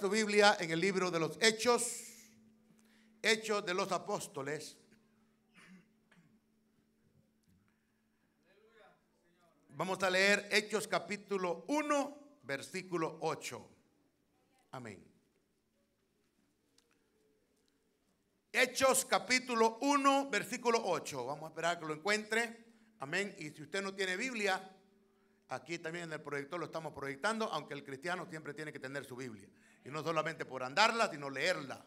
su Biblia en el libro de los Hechos, Hechos de los Apóstoles. Vamos a leer Hechos capítulo 1, versículo 8. Amén. Hechos capítulo 1, versículo 8. Vamos a esperar que lo encuentre. Amén. Y si usted no tiene Biblia, aquí también en el proyector lo estamos proyectando, aunque el cristiano siempre tiene que tener su Biblia. Y no solamente por andarla, sino leerla.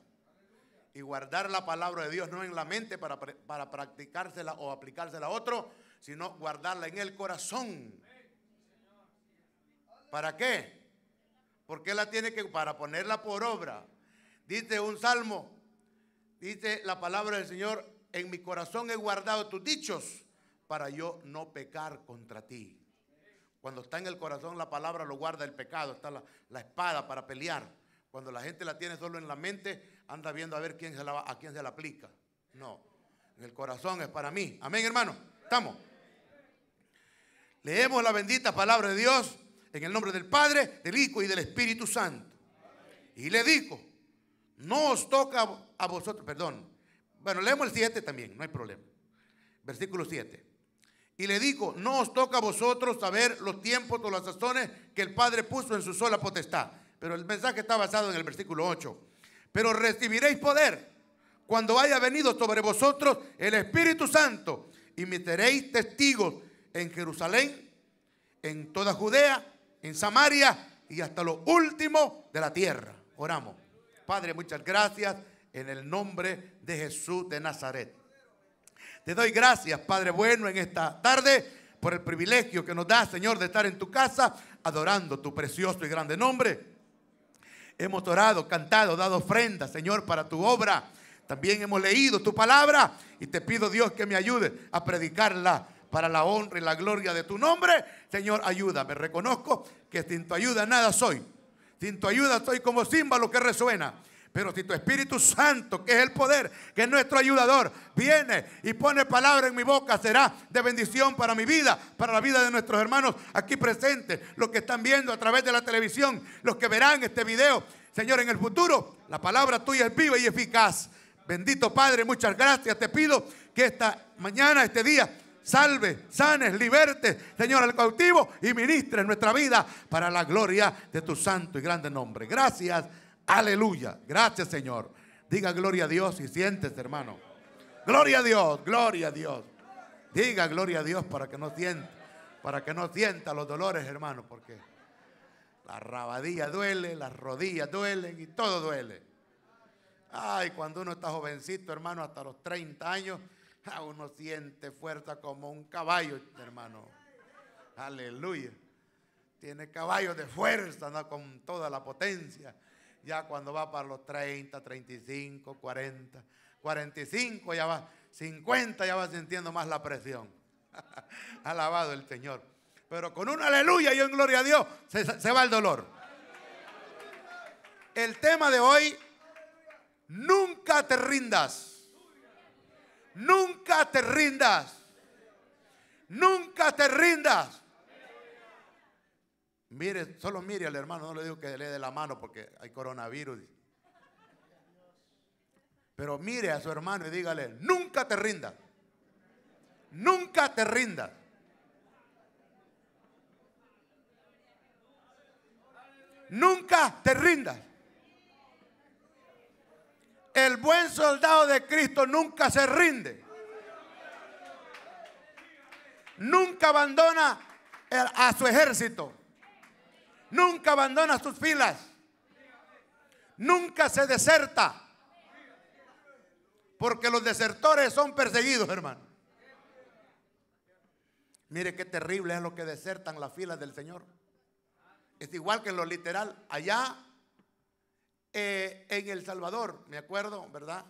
Y guardar la palabra de Dios no en la mente para, para practicársela o aplicársela a otro, sino guardarla en el corazón. ¿Para qué? Porque la tiene que, para ponerla por obra. Dice un salmo, dice la palabra del Señor, en mi corazón he guardado tus dichos para yo no pecar contra ti. Cuando está en el corazón la palabra lo guarda el pecado, está la, la espada para pelear. Cuando la gente la tiene solo en la mente, anda viendo a ver quién se la, a quién se la aplica. No, en el corazón es para mí. Amén, hermano. Estamos. Leemos la bendita palabra de Dios en el nombre del Padre, del Hijo y del Espíritu Santo. Y le digo, no os toca a vosotros, perdón. Bueno, leemos el 7 también, no hay problema. Versículo 7. Y le digo, no os toca a vosotros saber los tiempos o las sazones que el Padre puso en su sola potestad pero el mensaje está basado en el versículo 8. Pero recibiréis poder cuando haya venido sobre vosotros el Espíritu Santo y meteréis testigos en Jerusalén, en toda Judea, en Samaria y hasta lo último de la tierra. Oramos. Padre, muchas gracias en el nombre de Jesús de Nazaret. Te doy gracias, Padre bueno, en esta tarde por el privilegio que nos da, Señor, de estar en tu casa adorando tu precioso y grande nombre. Hemos orado, cantado, dado ofrendas, Señor, para tu obra. También hemos leído tu palabra y te pido, Dios, que me ayude a predicarla para la honra y la gloria de tu nombre. Señor, ayúdame. Reconozco que sin tu ayuda nada soy. Sin tu ayuda soy como símbolo que resuena. Pero si tu Espíritu Santo, que es el poder, que es nuestro ayudador, viene y pone palabra en mi boca, será de bendición para mi vida, para la vida de nuestros hermanos aquí presentes, los que están viendo a través de la televisión, los que verán este video. Señor, en el futuro, la palabra tuya es viva y eficaz. Bendito Padre, muchas gracias. Te pido que esta mañana, este día, salve, sanes, liberte, Señor, al cautivo y ministre nuestra vida para la gloria de tu santo y grande nombre. Gracias. Aleluya. Gracias, Señor. Diga gloria a Dios y sientes, hermano. Gloria a Dios, gloria a Dios. Diga gloria a Dios para que no sienta, para que no sienta los dolores, hermano, porque la rabadilla duele, las rodillas duelen y todo duele. Ay, cuando uno está jovencito, hermano, hasta los 30 años, uno siente fuerza como un caballo, hermano. Aleluya. Tiene caballo de fuerza, ¿no? con toda la potencia. Ya cuando va para los 30, 35, 40, 45 ya va, 50 ya va sintiendo más la presión. Alabado el Señor. Pero con un aleluya y un gloria a Dios se, se va el dolor. El tema de hoy, nunca te rindas. Nunca te rindas. Nunca te rindas. Mire, solo mire al hermano, no le digo que le dé la mano porque hay coronavirus. Pero mire a su hermano y dígale, nunca te rindas. Nunca te rindas. Nunca te rindas. El buen soldado de Cristo nunca se rinde. Nunca abandona a su ejército nunca abandona sus filas, nunca se deserta, porque los desertores son perseguidos, hermano. Mire qué terrible es lo que desertan las filas del Señor. Es igual que en lo literal. Allá eh, en El Salvador, me acuerdo, ¿verdad?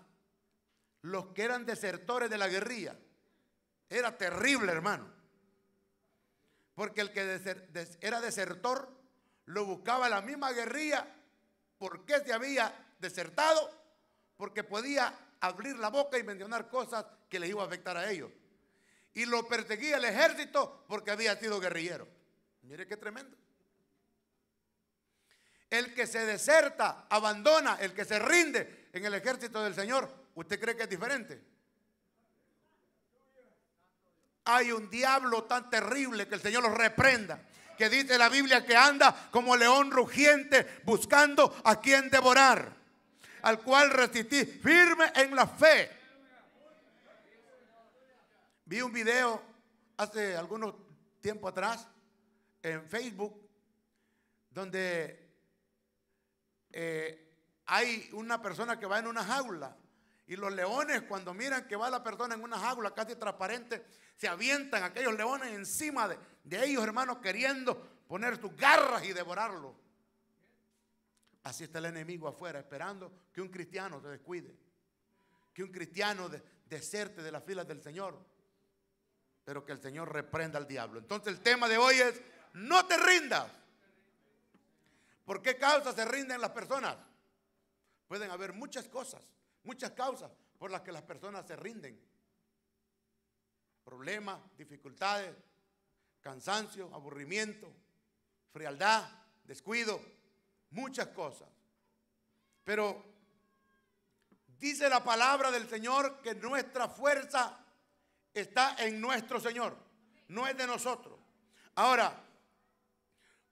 Los que eran desertores de la guerrilla. Era terrible, hermano. Porque el que era desertor lo buscaba la misma guerrilla. porque se había desertado? Porque podía abrir la boca y mencionar cosas que les iba a afectar a ellos. Y lo perseguía el ejército porque había sido guerrillero. Mire qué tremendo. El que se deserta, abandona, el que se rinde en el ejército del Señor, ¿usted cree que es diferente? Hay un diablo tan terrible que el Señor lo reprenda que dice la Biblia que anda como león rugiente buscando a quien devorar, al cual resistí firme en la fe. Vi un video hace algunos tiempo atrás en Facebook donde eh, hay una persona que va en una jaula y los leones, cuando miran que va la persona en una jaula casi transparente, se avientan aquellos leones encima de, ellos, hermanos, queriendo poner sus garras y devorarlo. Así está el enemigo afuera, esperando que un cristiano te descuide, que un cristiano deserte de las filas del Señor, pero que el Señor reprenda al diablo. Entonces el tema de hoy es, no te rindas. ¿Por qué causa se rinden las personas? Pueden haber muchas cosas muchas causas por las que las personas se rinden. Problemas, dificultades, cansancio, aburrimiento, frialdad, descuido, muchas cosas. Pero dice la palabra del Señor que nuestra fuerza está en nuestro Señor, no es de nosotros. Ahora,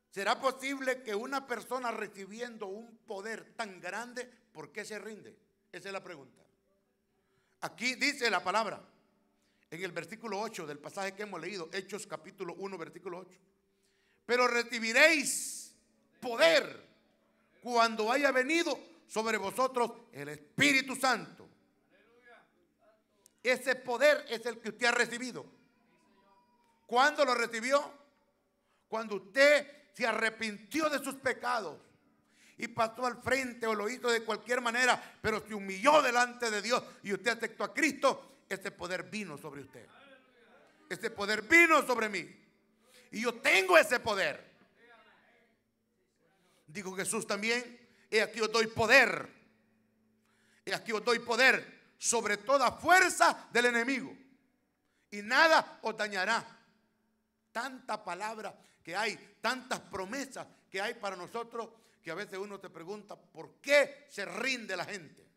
¿será posible que una persona recibiendo un poder tan grande, ¿por qué se rinde? Esa es la pregunta. Aquí dice la palabra, en el versículo 8 del pasaje que hemos leído, Hechos capítulo 1, versículo 8. Pero recibiréis poder cuando haya venido sobre vosotros el Espíritu Santo. Ese poder es el que usted ha recibido. ¿Cuándo lo recibió? Cuando usted se arrepintió de sus pecados y pasó al frente o lo hizo de cualquier manera, pero se humilló delante de Dios y usted aceptó a Cristo, ese poder vino sobre usted. Ese poder vino sobre mí. Y yo tengo ese poder. Dijo Jesús también, he aquí os doy poder. He aquí os doy poder sobre toda fuerza del enemigo. Y nada os dañará. Tanta palabra que hay, tantas promesas que hay para nosotros que a veces uno te pregunta por qué se rinde la gente.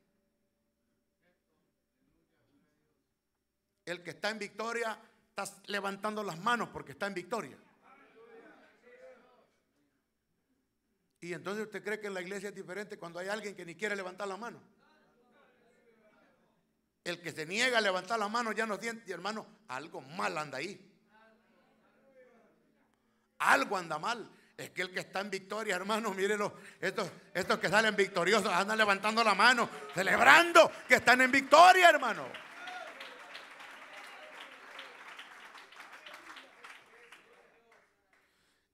El que está en victoria está levantando las manos porque está en victoria. Y entonces usted cree que en la iglesia es diferente cuando hay alguien que ni quiere levantar la mano. El que se niega a levantar la mano ya no tiene hermano, algo mal anda ahí. Algo anda mal. Es que el que está en victoria, hermano, mírenlo. Estos, estos que salen victoriosos andan levantando la mano, celebrando que están en victoria, hermano.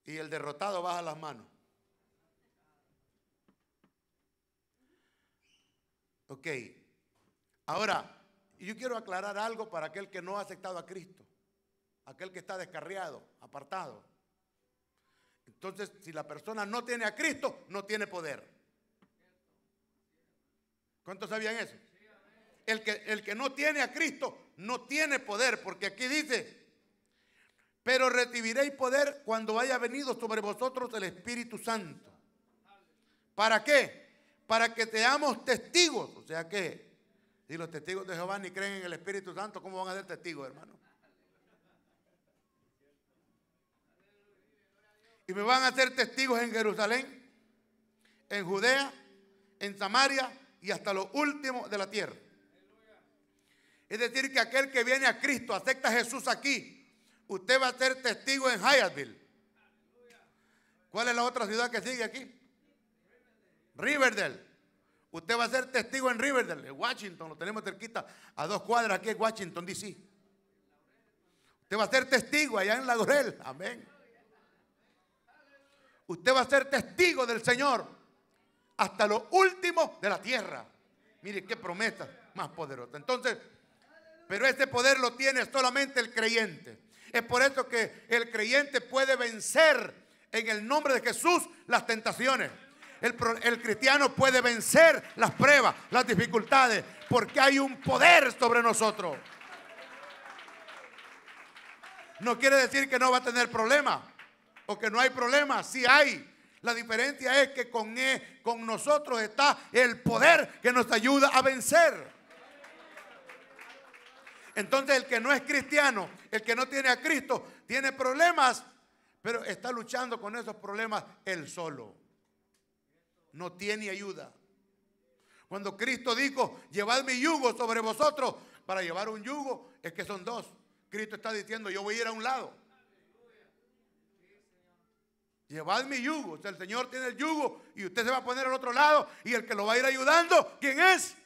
Y el derrotado baja las manos. Ok. Ahora, yo quiero aclarar algo para aquel que no ha aceptado a Cristo, aquel que está descarriado, apartado. Entonces, si la persona no tiene a Cristo, no tiene poder. ¿Cuántos sabían eso? El que, el que no tiene a Cristo no tiene poder, porque aquí dice, pero recibiréis poder cuando haya venido sobre vosotros el Espíritu Santo. ¿Para qué? Para que seamos testigos. O sea que, si los testigos de Jehová ni creen en el Espíritu Santo, ¿cómo van a ser testigos, hermano? Y me van a hacer testigos en Jerusalén, en Judea, en Samaria y hasta lo último de la tierra. Es decir, que aquel que viene a Cristo, acepta a Jesús aquí, usted va a ser testigo en Hyattville. ¿Cuál es la otra ciudad que sigue aquí? Riverdale. Usted va a ser testigo en Riverdale, en Washington, lo tenemos cerquita, a dos cuadras aquí en Washington, D.C. Usted va a ser testigo allá en Laurel, amén. Usted va a ser testigo del Señor hasta lo último de la tierra. Mire qué promesa más poderosa. Entonces, pero este poder lo tiene solamente el creyente. Es por eso que el creyente puede vencer en el nombre de Jesús las tentaciones. El, el, cristiano puede vencer las pruebas, las dificultades, porque hay un poder sobre nosotros. No quiere decir que no va a tener problemas. Porque no hay problema, si hay. La diferencia es que con, él, e, con nosotros está el poder que nos ayuda a vencer. Entonces el que no es cristiano, el que no tiene a Cristo, tiene problemas, pero está luchando con esos problemas él solo. No tiene ayuda. Cuando Cristo dijo, llevad mi yugo sobre vosotros, para llevar un yugo es que son dos. Cristo está diciendo, yo voy a ir a un lado Llevad mi yugo. O sea, el Señor tiene el yugo y usted se va a poner al otro lado y el que lo va a ir ayudando, ¿quién es?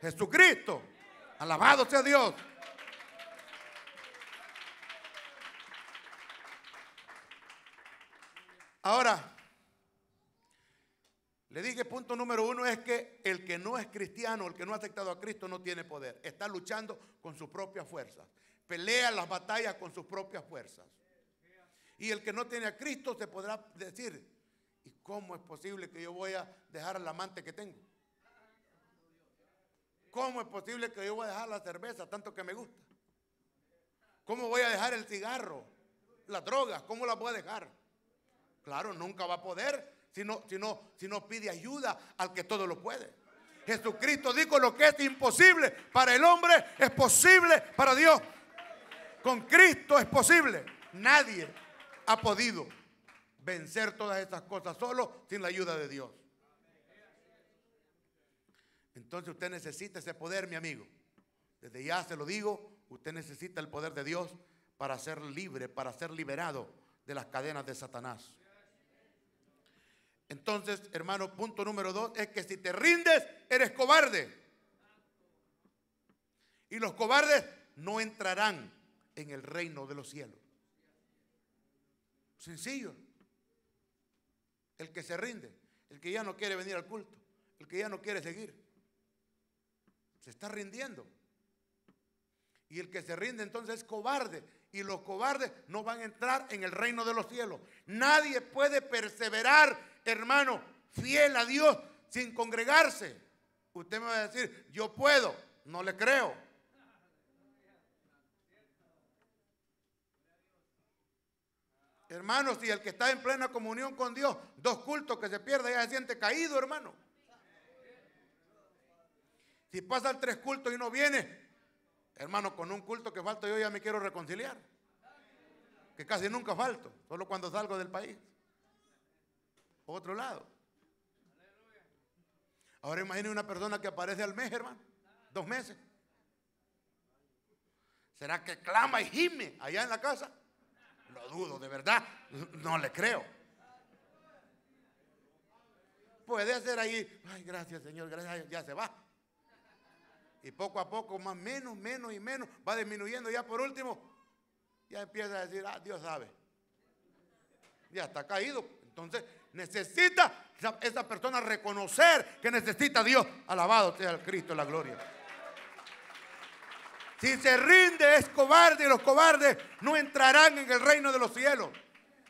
Jesucristo. Alabado sea Dios. Ahora, le dije punto número uno es que el que no es cristiano, el que no ha aceptado a Cristo no tiene poder. Está luchando con sus propias fuerzas. Pelea las batallas con sus propias fuerzas. Y el que no tiene a Cristo se podrá decir, ¿y cómo es posible que yo voy a dejar al amante que tengo? ¿Cómo es posible que yo voy a dejar la cerveza tanto que me gusta? ¿Cómo voy a dejar el cigarro? la droga? ¿cómo la voy a dejar? Claro, nunca va a poder si no, si no, si no pide ayuda al que todo lo puede. Jesucristo dijo lo que es imposible para el hombre es posible para Dios. Con Cristo es posible. Nadie ha podido vencer todas esas cosas solo sin la ayuda de Dios. Entonces usted necesita ese poder, mi amigo. Desde ya se lo digo, usted necesita el poder de Dios para ser libre, para ser liberado de las cadenas de Satanás. Entonces, hermano, punto número dos es que si te rindes, eres cobarde. Y los cobardes no entrarán en el reino de los cielos. Sencillo. El que se rinde, el que ya no quiere venir al culto, el que ya no quiere seguir. Se está rindiendo. Y el que se rinde entonces es cobarde. Y los cobardes no van a entrar en el reino de los cielos. Nadie puede perseverar, hermano, fiel a Dios sin congregarse. Usted me va a decir, yo puedo. No le creo. Hermanos, y el que está en plena comunión con Dios, dos cultos que se pierde, ya se siente caído, hermano. Si pasan tres cultos y no viene, hermano, con un culto que falto yo ya me quiero reconciliar. Que casi nunca falto, solo cuando salgo del país. Otro lado. Ahora imagine una persona que aparece al mes, hermano, dos meses. ¿Será que clama y gime allá en la casa? dudo, de verdad, no le creo. Puede ser ahí, ay, gracias Señor, gracias, ya se va. Y poco a poco, más, menos, menos y menos, va disminuyendo. Ya por último, ya empieza a decir, ah, Dios sabe. Ya está caído. Entonces, necesita esa persona reconocer que necesita Dios. Alabado sea el Cristo, la gloria. Si se rinde es cobarde y los cobardes no entrarán en el reino de los cielos.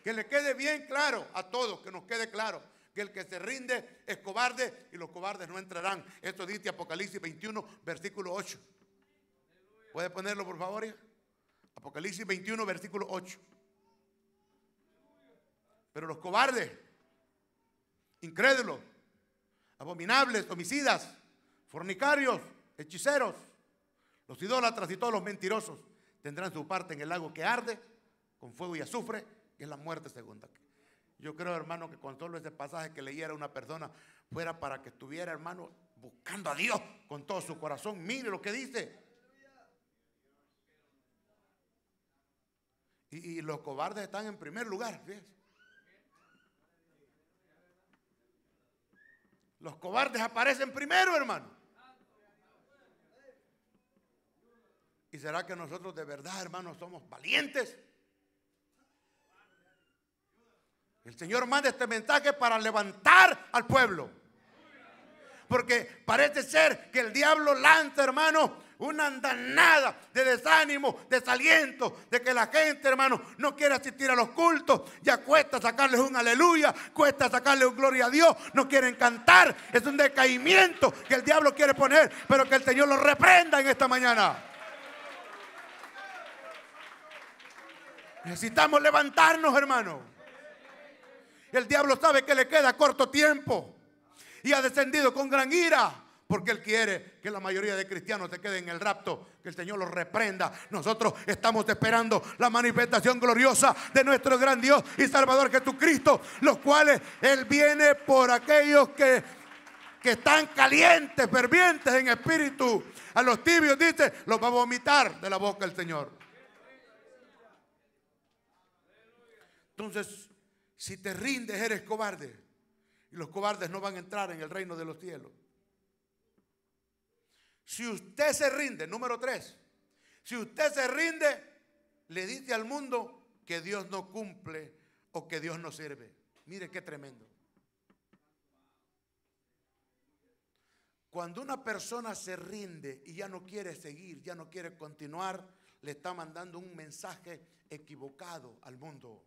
Que le quede bien claro a todos, que nos quede claro que el que se rinde es cobarde y los cobardes no entrarán. Esto dice Apocalipsis 21, versículo 8. ¿Puede ponerlo por favor? Apocalipsis 21, versículo 8. Pero los cobardes, incrédulos, abominables, homicidas, fornicarios, hechiceros, los idólatras y todos los mentirosos tendrán su parte en el lago que arde con fuego y azufre, y es la muerte segunda. Yo creo, hermano, que con solo ese pasaje que leyera una persona fuera para que estuviera, hermano, buscando a Dios con todo su corazón. Mire lo que dice. Y, los cobardes están en primer lugar. Los cobardes aparecen primero, hermano. ¿Y será que nosotros de verdad, hermanos, somos valientes? El Señor manda este mensaje para levantar al pueblo. Porque parece ser que el diablo lanza, hermano, una andanada de desánimo, desaliento, de que la gente, hermano, no quiere asistir a los cultos. Ya cuesta sacarles un aleluya, cuesta sacarle un gloria a Dios, no quieren cantar. Es un decaimiento que el diablo quiere poner, pero que el Señor lo reprenda en esta mañana. Necesitamos levantarnos, hermano. El diablo sabe que le queda corto tiempo y ha descendido con gran ira porque Él quiere que la mayoría de cristianos se queden en el rapto, que el Señor los reprenda. Nosotros estamos esperando la manifestación gloriosa de nuestro gran Dios y Salvador Jesucristo, los cuales Él viene por aquellos que, que están calientes, fervientes en espíritu. A los tibios dice, los va a vomitar de la boca el Señor. Entonces, si te rindes, eres cobarde. Y los cobardes no van a entrar en el reino de los cielos. Si usted se rinde, número tres, si usted se rinde, le dice al mundo que Dios no cumple o que Dios no sirve. Mire qué tremendo. Cuando una persona se rinde y ya no quiere seguir, ya no quiere continuar, le está mandando un mensaje equivocado al mundo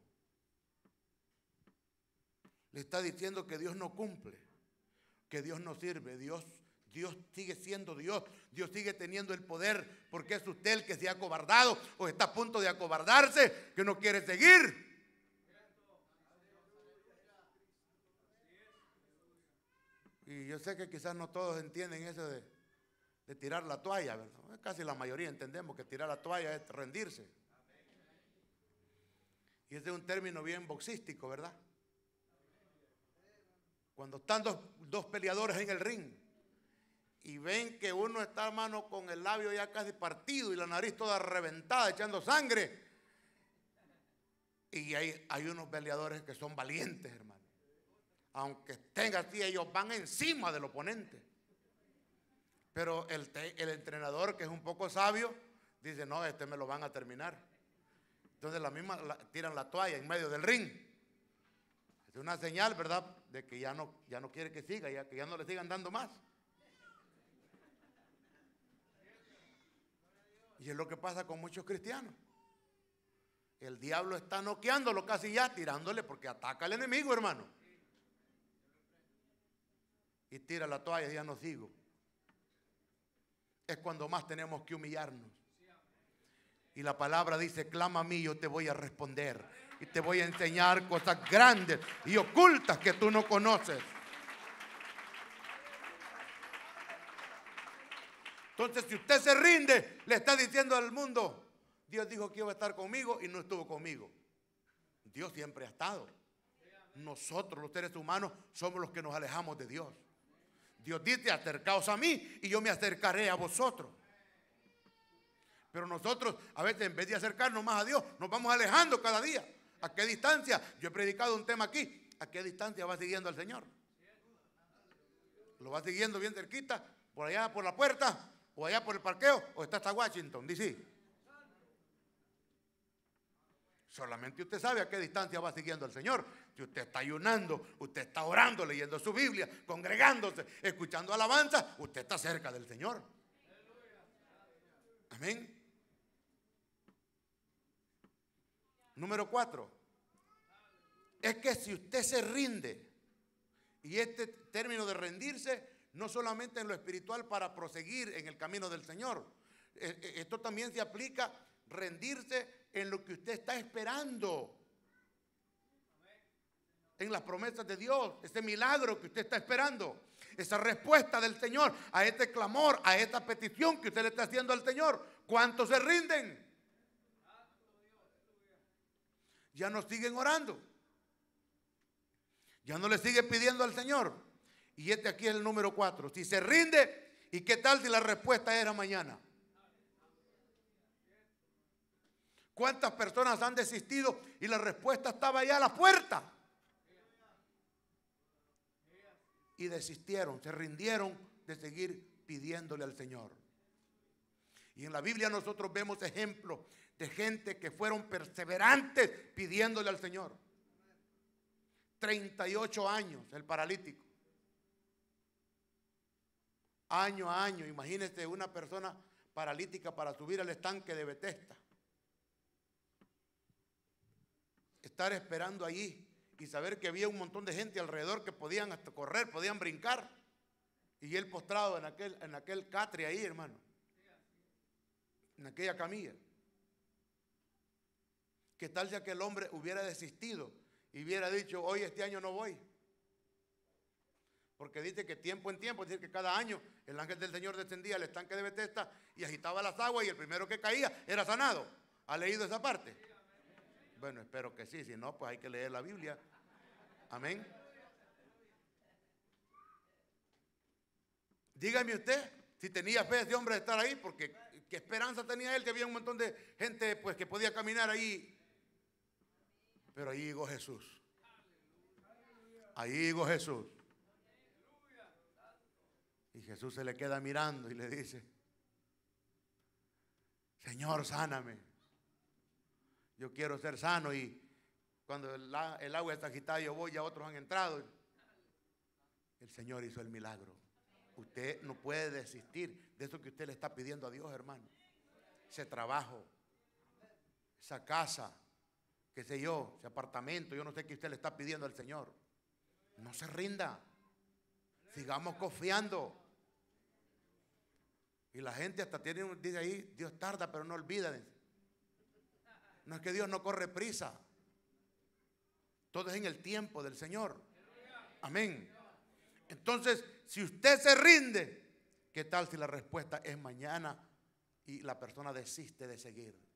le está diciendo que Dios no cumple, que Dios no sirve, Dios, Dios sigue siendo Dios, Dios sigue teniendo el poder, porque es usted el que se ha acobardado o está a punto de acobardarse, que no quiere seguir. Y yo sé que quizás no todos entienden eso de, de tirar la toalla, ¿verdad? Casi la mayoría entendemos que tirar la toalla es rendirse. Y ese es un término bien boxístico, ¿verdad? Cuando están dos, peleadores en el ring y ven que uno está, mano con el labio ya casi partido y la nariz toda reventada, echando sangre. Y hay, hay unos peleadores que son valientes, hermano. Aunque estén así, ellos van encima del oponente. Pero el, entrenador, que es un poco sabio, dice, no, este me lo van a terminar. Entonces la misma tiran la toalla en medio del ring. Es una señal, ¿verdad? de que ya no, ya no quiere que siga, ya, que ya no le sigan dando más. Y es lo que pasa con muchos cristianos. El diablo está noqueándolo casi ya, tirándole, porque ataca al enemigo, hermano. Y tira la toalla, ya no sigo. Es cuando más tenemos que humillarnos. Y la palabra dice, clama a mí, yo te voy a responder y te voy a enseñar cosas grandes y ocultas que tú no conoces. Entonces, si usted se rinde, le está diciendo al mundo, Dios dijo que iba a estar conmigo y no estuvo conmigo. Dios siempre ha estado. Nosotros, los seres humanos, somos los que nos alejamos de Dios. Dios dice, acercaos a mí y yo me acercaré a vosotros. Pero nosotros a veces en vez de acercarnos más a Dios, nos vamos alejando cada día. ¿A qué distancia? Yo he predicado un tema aquí. ¿A qué distancia va siguiendo al Señor? ¿Lo va siguiendo bien cerquita? ¿Por allá por la puerta? ¿O allá por el parqueo? ¿O está hasta Washington, D.C.? Solamente usted sabe a qué distancia va siguiendo al Señor. Si usted está ayunando, usted está orando, leyendo su Biblia, congregándose, escuchando alabanza, usted está cerca del Señor. Amén. Número cuatro, es que si usted se rinde, y este término de rendirse, no solamente en lo espiritual para proseguir en el camino del Señor, e, e, esto también se aplica rendirse en lo que usted está esperando, en las promesas de Dios, ese milagro que usted está esperando esa respuesta del Señor a este clamor, a esta petición que usted le está haciendo al Señor. ¿Cuántos se rinden? ya no siguen orando. Ya no le siguen pidiendo al Señor. Y este aquí es el número cuatro. Si se rinde, ¿y qué tal si la respuesta era mañana? ¿Cuántas personas han desistido y la respuesta estaba allá a la puerta? Y desistieron, se rindieron de seguir pidiéndole al Señor. Y en la Biblia nosotros vemos ejemplos de gente que fueron perseverantes pidiéndole al Señor. 38 años el paralítico. Año a año, imagínese una persona paralítica para subir al estanque de Betesta. Estar esperando allí y saber que había un montón de gente alrededor que podían hasta correr, podían brincar. Y él postrado en aquel, en aquel catre ahí, hermano en aquella camilla. ¿Qué tal si el hombre hubiera desistido y hubiera dicho, hoy este año no voy? Porque dice que tiempo en tiempo, es decir, que cada año el ángel del Señor descendía al estanque de Betesda y agitaba las aguas y el primero que caía era sanado. ¿Ha leído esa parte? Bueno, espero que sí, si no, pues hay que leer la Biblia. Amén. Dígame usted si tenía fe de hombre de estar ahí, porque ¿Qué esperanza tenía él que había un montón de gente pues, que podía caminar ahí? Pero ahí llegó Jesús. Ahí llegó Jesús. Y Jesús se le queda mirando y le dice, Señor, sáname. Yo quiero ser sano y cuando el, agua está agitada yo voy, ya otros han entrado. El Señor hizo el milagro. Usted no puede desistir de eso que usted le está pidiendo a Dios, hermano. Ese trabajo, esa casa, qué sé yo, ese apartamento, yo no sé qué usted le está pidiendo al Señor. No se rinda. Sigamos confiando. Y la gente hasta tiene, un día ahí, Dios tarda, pero no olviden. No es que Dios no corre prisa. Todo es en el tiempo del Señor. Amén. Entonces, si usted se rinde, ¿qué tal si la respuesta es mañana y la persona desiste de seguir?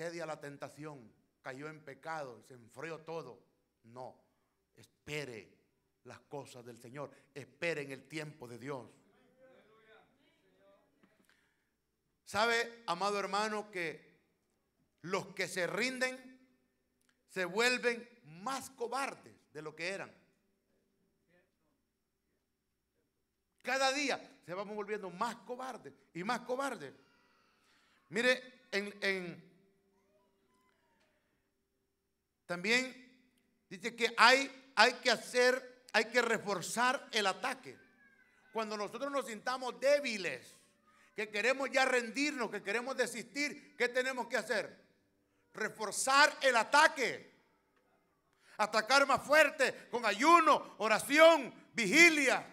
a la tentación, cayó en pecado, se enfrió todo. No, espere las cosas del Señor, espere en el tiempo de Dios. ¿Sabe, amado hermano, que los que se rinden se vuelven más cobardes de lo que eran? Cada día se vamos volviendo más cobardes y más cobardes. Mire, en, también dice que hay, hay que hacer, hay que reforzar el ataque. Cuando nosotros nos sintamos débiles, que queremos ya rendirnos, que queremos desistir, ¿qué tenemos que hacer? Reforzar el ataque. Atacar más fuerte con ayuno, oración, vigilia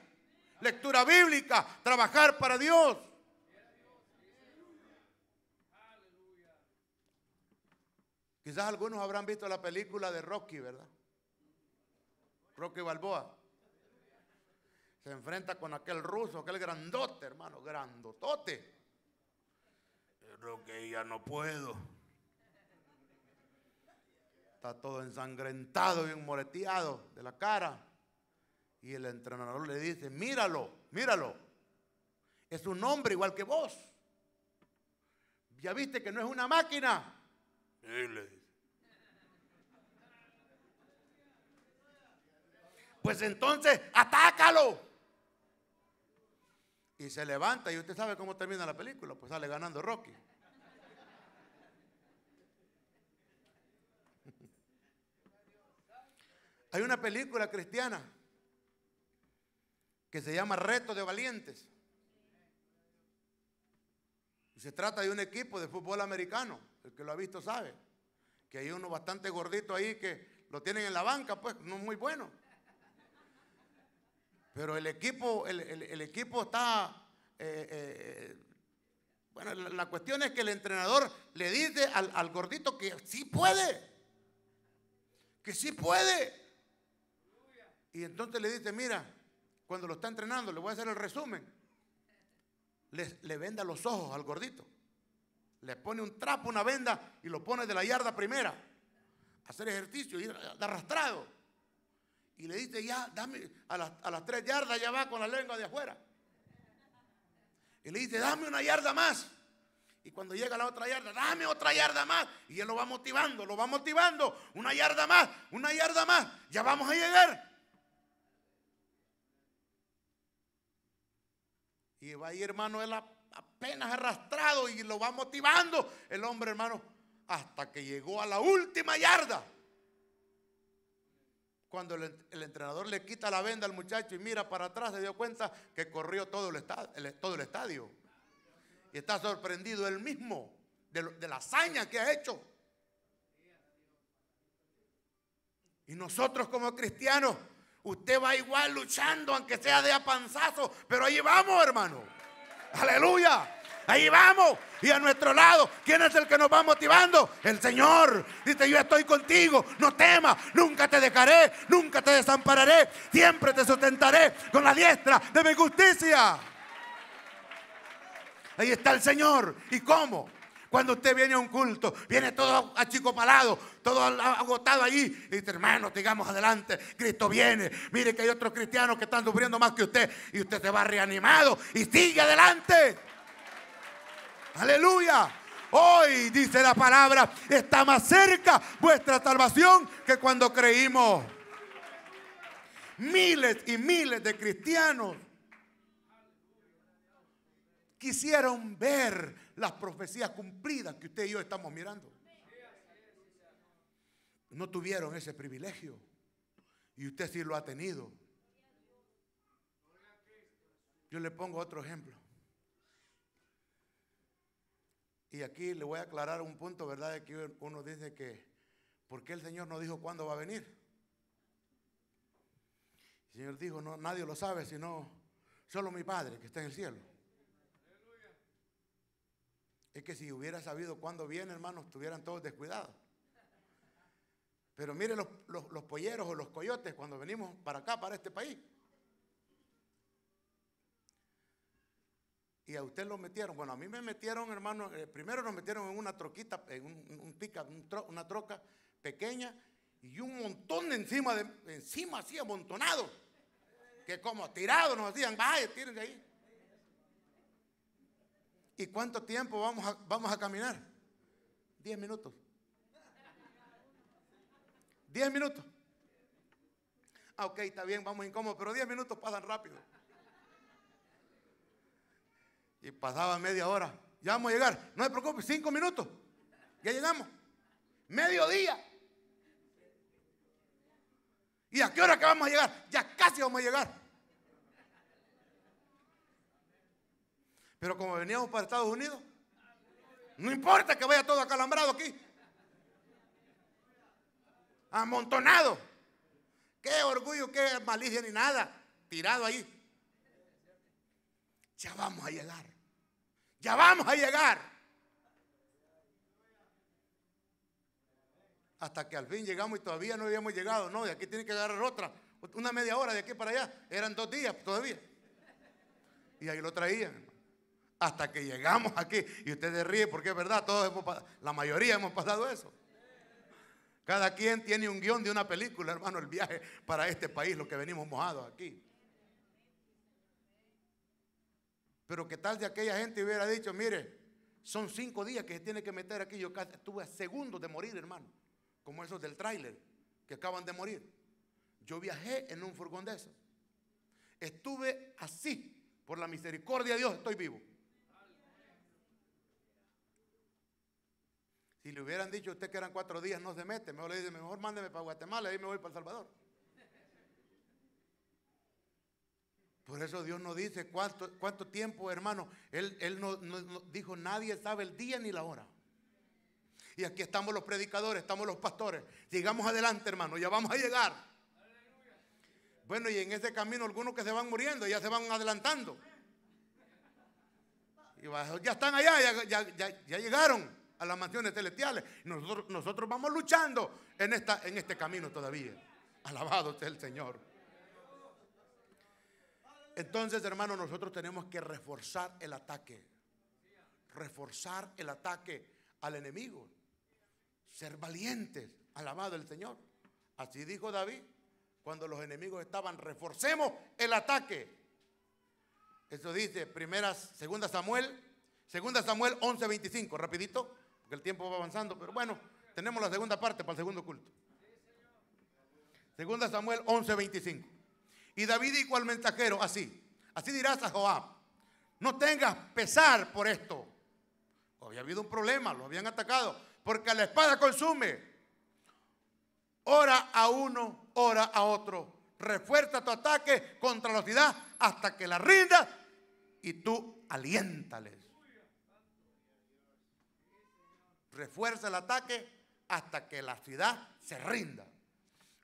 lectura bíblica, trabajar para Dios. Quizás algunos habrán visto la película de Rocky, ¿verdad? Rocky Balboa. Se enfrenta con aquel ruso, aquel grandote, hermano, grandotote. Rocky, ya no puedo. Está todo ensangrentado, y moreteado de la cara. Y el entrenador le dice, míralo, míralo. Es un hombre igual que vos. Ya viste que no es una máquina. Pues entonces, atácalo. Y se levanta y usted sabe cómo termina la película. Pues sale ganando Rocky. Hay una película cristiana que se llama Reto de Valientes. Se trata de un equipo de fútbol americano, el que lo ha visto sabe, que hay uno bastante gordito ahí que lo tienen en la banca, pues no es muy bueno. Pero el equipo, el, equipo está... Eh, eh, bueno, la, cuestión es que el entrenador le dice al gordito que sí puede, que sí puede. Y entonces le dice, mira, cuando lo está entrenando, le voy a hacer el resumen, le, venda los ojos al gordito. Le pone un trapo, una venda y lo pone de la yarda primera. Hacer ejercicio, ir arrastrado. Y le dice, ya, dame, a las, a las tres yardas ya va con la lengua de afuera. Y le dice, dame una yarda más. Y cuando llega la otra yarda, dame otra yarda más. Y él lo va motivando, lo va motivando. Una yarda más, una yarda más. Ya vamos a llegar. Y va ahí, hermano, él apenas arrastrado y lo va motivando el hombre, hermano, hasta que llegó a la última yarda. Cuando el, entrenador le quita la venda al muchacho y mira para atrás, se dio cuenta que corrió todo el, estadio, todo el estadio. Y está sorprendido él mismo de la hazaña que ha hecho. Y nosotros como cristianos Usted va igual luchando, aunque sea de apanzazo, pero ahí vamos, hermano. Aleluya. Ahí vamos. Y a nuestro lado, ¿quién es el que nos va motivando? El Señor. Dice, yo estoy contigo. No temas. Nunca te dejaré. Nunca te desampararé. Siempre te sustentaré con la diestra de mi justicia. Ahí está el Señor. ¿Y cómo? Cuando usted viene a un culto, viene todo achicopalado, todo agotado ahí. dice, hermano, digamos adelante, Cristo viene. Mire que hay otros cristianos que están sufriendo más que usted. Y usted se va reanimado y sigue adelante. Aleluya. Hoy, dice la palabra, está más cerca vuestra salvación que cuando creímos. Miles y miles de cristianos quisieron ver las profecías cumplidas que usted y yo estamos mirando. No tuvieron ese privilegio y usted sí lo ha tenido. Yo le pongo otro ejemplo. Y aquí le voy a aclarar un punto, ¿verdad? que uno dice que, ¿por qué el Señor no dijo cuándo va a venir? El Señor dijo, no, nadie lo sabe, sino solo mi Padre que está en el cielo. Es que si hubiera sabido cuándo viene, hermano, estuvieran todos descuidados. Pero mire los, polleros o los coyotes cuando venimos para acá, para este país. Y a usted lo metieron. Bueno, a mí me metieron, hermano, eh, primero nos metieron en una troquita, en un, pica, una troca pequeña y un montón encima, de, encima así amontonado. Que como tirados nos hacían, vaya, tírense ahí. ¿Y cuánto tiempo vamos a, vamos a caminar? Diez minutos. Diez minutos. Ah, ok, está bien, vamos incómodos, pero diez minutos pasan rápido. Y pasaba media hora. Ya vamos a llegar. No se preocupes, cinco minutos. Ya llegamos. Mediodía. ¿Y a qué hora que vamos a llegar? Ya casi vamos a llegar. Pero como veníamos para Estados Unidos, no importa que vaya todo acalambrado aquí. Amontonado. Qué orgullo, qué malicia ni nada. Tirado ahí. Ya vamos a llegar. Ya vamos a llegar. Hasta que al fin llegamos y todavía no habíamos llegado. No, de aquí tiene que agarrar otra. Una media hora de aquí para allá. Eran dos días todavía. Y ahí lo traían hasta que llegamos aquí. Y ustedes ríen porque es verdad, todos hemos, la mayoría hemos pasado eso. Cada quien tiene un guión de una película, hermano, el viaje para este país, lo que venimos mojados aquí. Pero ¿qué tal de aquella gente hubiera dicho, mire, son cinco días que se tiene que meter aquí. Yo estuve a segundos de morir, hermano, como esos del tráiler que acaban de morir. Yo viajé en un furgón de esos. Estuve así, por la misericordia de Dios, estoy vivo. Y le hubieran dicho a usted que eran cuatro días, no se mete. Mejor le dice, mejor mándeme para Guatemala y me voy para El Salvador. Por eso Dios nos dice cuánto, cuánto tiempo, hermano. Él, él no, dijo, nadie sabe el día ni la hora. Y aquí estamos los predicadores, estamos los pastores. Llegamos adelante, hermano, ya vamos a llegar. Bueno, y en ese camino algunos que se van muriendo, ya se van adelantando. Y ya están allá, ya llegaron a las mansiones celestiales. Nosotros, vamos luchando en, esta, en este camino todavía. Alabado sea el Señor. Entonces, hermanos, nosotros tenemos que reforzar el ataque. Reforzar el ataque al enemigo. Ser valientes. Alabado el Señor. Así dijo David cuando los enemigos estaban. Reforcemos el ataque. Eso dice primera, segunda Samuel, segunda Samuel 11:25, rapidito porque el tiempo va avanzando, pero bueno, tenemos la segunda parte para el segundo culto. Segunda Samuel 11:25. Y David dijo al mensajero así, así dirás a Joab, no tengas pesar por esto. Había habido un problema, lo habían atacado, porque la espada consume. Ora a uno, ora a otro. Refuerza tu ataque contra la ciudad hasta que la rinda y tú aliéntales refuerza el ataque hasta que la ciudad se rinda.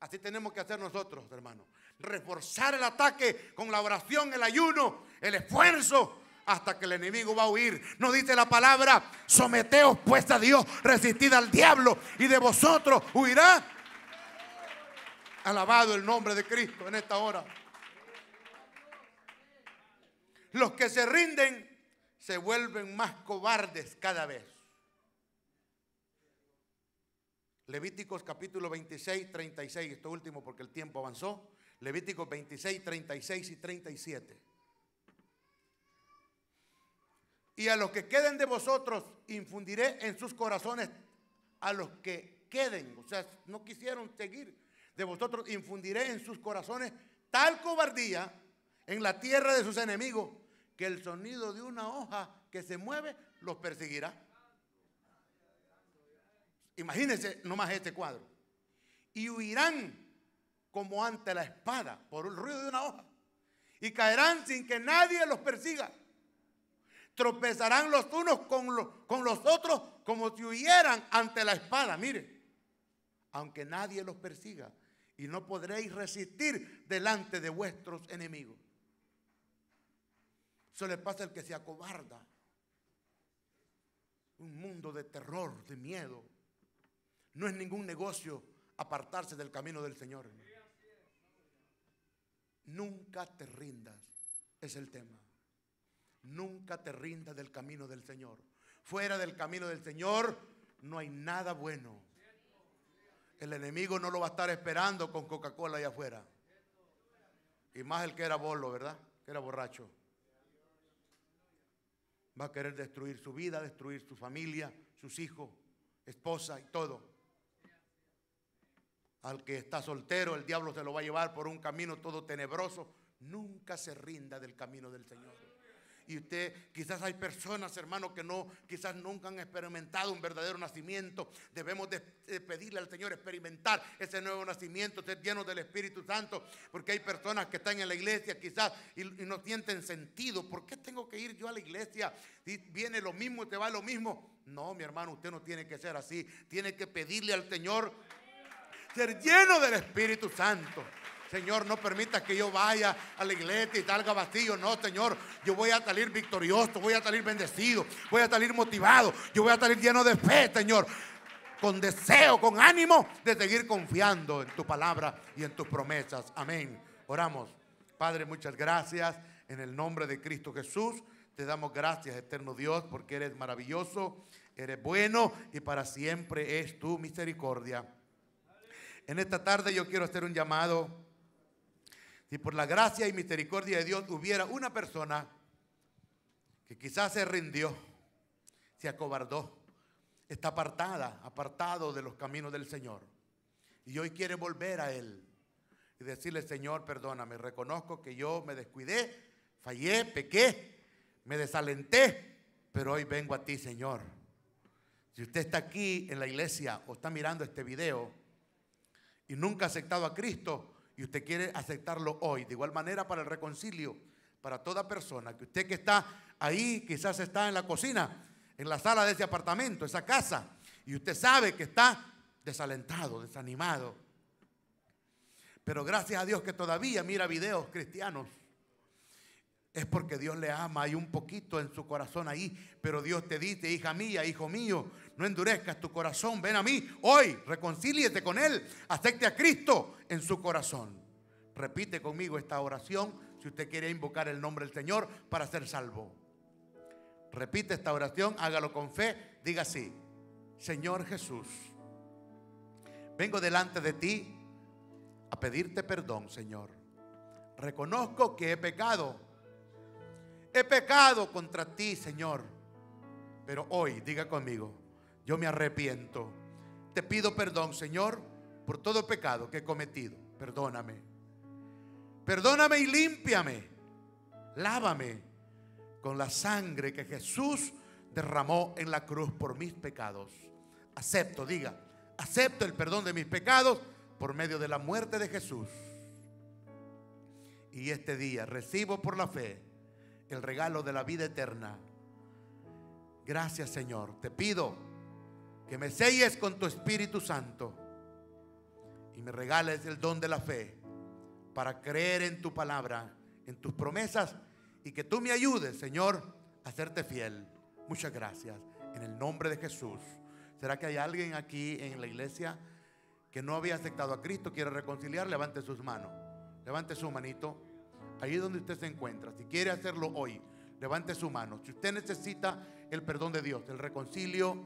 Así tenemos que hacer nosotros, hermanos. Reforzar el ataque con la oración, el ayuno, el esfuerzo, hasta que el enemigo va a huir. No dice la palabra, someteos pues a Dios, resistid al diablo y de vosotros huirá. Alabado el nombre de Cristo en esta hora. Los que se rinden se vuelven más cobardes cada vez. Levíticos capítulo 26, 36, esto último porque el tiempo avanzó. Levíticos 26, 36 y 37. Y a los que queden de vosotros infundiré en sus corazones, a los que queden, o sea, no quisieron seguir de vosotros, infundiré en sus corazones tal cobardía en la tierra de sus enemigos, que el sonido de una hoja que se mueve los perseguirá. Imagínense nomás este cuadro. Y huirán como ante la espada por el ruido de una hoja. Y caerán sin que nadie los persiga. Tropezarán los unos con, los otros como si huyeran ante la espada. Mire, aunque nadie los persiga. Y no podréis resistir delante de vuestros enemigos. Eso le pasa al que se acobarda. Un mundo de terror, de miedo. No es ningún negocio apartarse del camino del Señor. Nunca te rindas, es el tema. Nunca te rindas del camino del Señor. Fuera del camino del Señor no hay nada bueno. El enemigo no lo va a estar esperando con Coca-Cola allá afuera. Y más el que era bolo, ¿verdad? Que era borracho. Va a querer destruir su vida, destruir su familia, sus hijos, esposa y todo. Al que está soltero, el diablo se lo va a llevar por un camino todo tenebroso. Nunca se rinda del camino del Señor. Y usted, quizás hay personas, hermano, que no, quizás nunca han experimentado un verdadero nacimiento. Debemos pedirle al Señor experimentar ese nuevo nacimiento, ser lleno del Espíritu Santo. Porque hay personas que están en la iglesia, quizás, y, no sienten sentido. ¿Por qué tengo que ir yo a la iglesia? Si viene lo mismo, te va lo mismo. No, mi hermano, usted no tiene que ser así. Tiene que pedirle al Señor ser lleno del Espíritu Santo. Señor, no permita que yo vaya a la iglesia y salga vacío. No, Señor, yo voy a salir victorioso, voy a salir bendecido, voy a salir motivado, yo voy a salir lleno de fe, Señor, con deseo, con ánimo de seguir confiando en tu palabra y en tus promesas. Amén. Oramos. Padre, muchas gracias. En el nombre de Cristo Jesús, te damos gracias, eterno Dios, porque eres maravilloso, eres bueno y para siempre es tu misericordia en esta tarde yo quiero hacer un llamado. Si por la gracia y misericordia de Dios hubiera una persona que quizás se rindió, se acobardó, está apartada, apartado de los caminos del Señor. Y hoy quiere volver a Él y decirle, Señor, perdóname, reconozco que yo me descuidé, fallé, pequé, me desalenté, pero hoy vengo a ti, Señor. Si usted está aquí en la iglesia o está mirando este video, y nunca ha aceptado a Cristo y usted quiere aceptarlo hoy. De igual manera para el reconcilio, para toda persona, que usted que está ahí, quizás está en la cocina, en la sala de ese apartamento, esa casa, y usted sabe que está desalentado, desanimado. Pero gracias a Dios que todavía mira videos cristianos es porque Dios le ama, hay un poquito en su corazón ahí, pero Dios te dice, hija mía, hijo mío, no endurezcas tu corazón, ven a mí hoy, reconcíliate con Él, acepte a Cristo en su corazón. Repite conmigo esta oración si usted quiere invocar el nombre del Señor para ser salvo. Repite esta oración, hágalo con fe, diga así, Señor Jesús, vengo delante de ti a pedirte perdón, Señor. Reconozco que he pecado he pecado contra ti, Señor. Pero hoy, diga conmigo, yo me arrepiento. Te pido perdón, Señor, por todo pecado que he cometido. Perdóname. Perdóname y límpiame. Lávame con la sangre que Jesús derramó en la cruz por mis pecados. Acepto, diga, acepto el perdón de mis pecados por medio de la muerte de Jesús. Y este día recibo por la fe el regalo de la vida eterna. Gracias Señor. Te pido que me selles con tu Espíritu Santo y me regales el don de la fe para creer en tu palabra, en tus promesas y que tú me ayudes, Señor, a hacerte fiel. Muchas gracias. En el nombre de Jesús. ¿Será que hay alguien aquí en la iglesia que no había aceptado a Cristo, quiere reconciliar? Levante sus manos. Levante su manito. Ahí donde usted se encuentra. Si quiere hacerlo hoy, levante su mano. Si usted necesita el perdón de Dios, el reconcilio,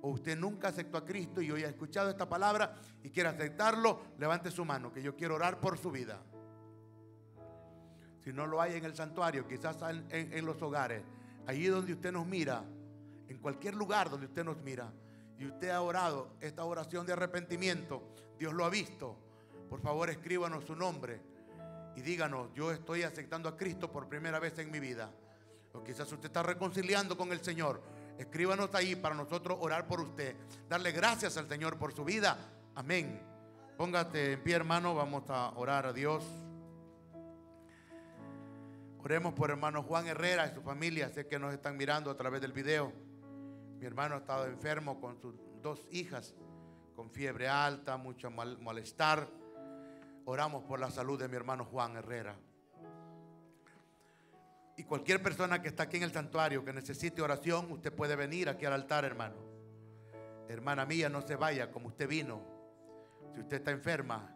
o usted nunca aceptó a Cristo y hoy ha escuchado esta palabra y quiere aceptarlo, levante su mano, que yo quiero orar por su vida. Si no lo hay en el santuario, quizás en, los hogares, ahí donde usted nos mira, en cualquier lugar donde usted nos mira, y usted ha orado esta oración de arrepentimiento, Dios lo ha visto. Por favor, escríbanos su nombre y díganos, yo estoy aceptando a Cristo por primera vez en mi vida. O quizás usted está reconciliando con el Señor. Escríbanos ahí para nosotros orar por usted. Darle gracias al Señor por su vida. Amén. Póngate en pie, hermano. Vamos a orar a Dios. Oremos por hermano Juan Herrera y su familia. Sé que nos están mirando a través del video. Mi hermano ha estado enfermo con sus dos hijas, con fiebre alta, mucho malestar. Oramos por la salud de mi hermano Juan Herrera. Y cualquier persona que está aquí en el santuario que necesite oración, usted puede venir aquí al altar, hermano. Hermana mía, no se vaya como usted vino. Si usted está enferma,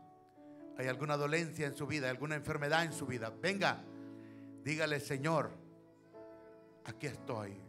hay alguna dolencia en su vida, alguna enfermedad en su vida, venga, dígale, Señor, aquí estoy.